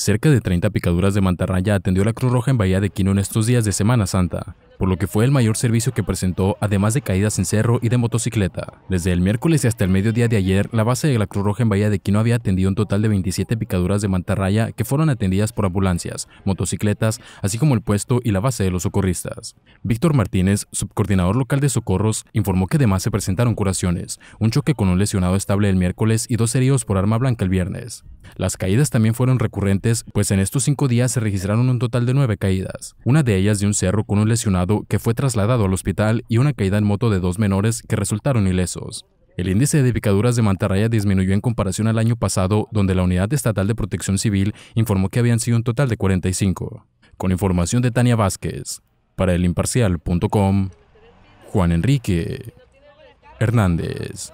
Cerca de 30 picaduras de mantarraya atendió la Cruz Roja en Bahía de Quino en estos días de Semana Santa por lo que fue el mayor servicio que presentó, además de caídas en cerro y de motocicleta. Desde el miércoles y hasta el mediodía de ayer, la base de la Cruz Roja en Bahía de Quino había atendido un total de 27 picaduras de mantarraya que fueron atendidas por ambulancias, motocicletas, así como el puesto y la base de los socorristas. Víctor Martínez, subcoordinador local de socorros, informó que además se presentaron curaciones, un choque con un lesionado estable el miércoles y dos heridos por arma blanca el viernes. Las caídas también fueron recurrentes, pues en estos cinco días se registraron un total de nueve caídas, una de ellas de un cerro con un lesionado que fue trasladado al hospital y una caída en moto de dos menores que resultaron ilesos. El índice de picaduras de mantarraya disminuyó en comparación al año pasado, donde la Unidad Estatal de Protección Civil informó que habían sido un total de 45. Con información de Tania Vázquez, para Elimparcial.com, Juan Enrique Hernández.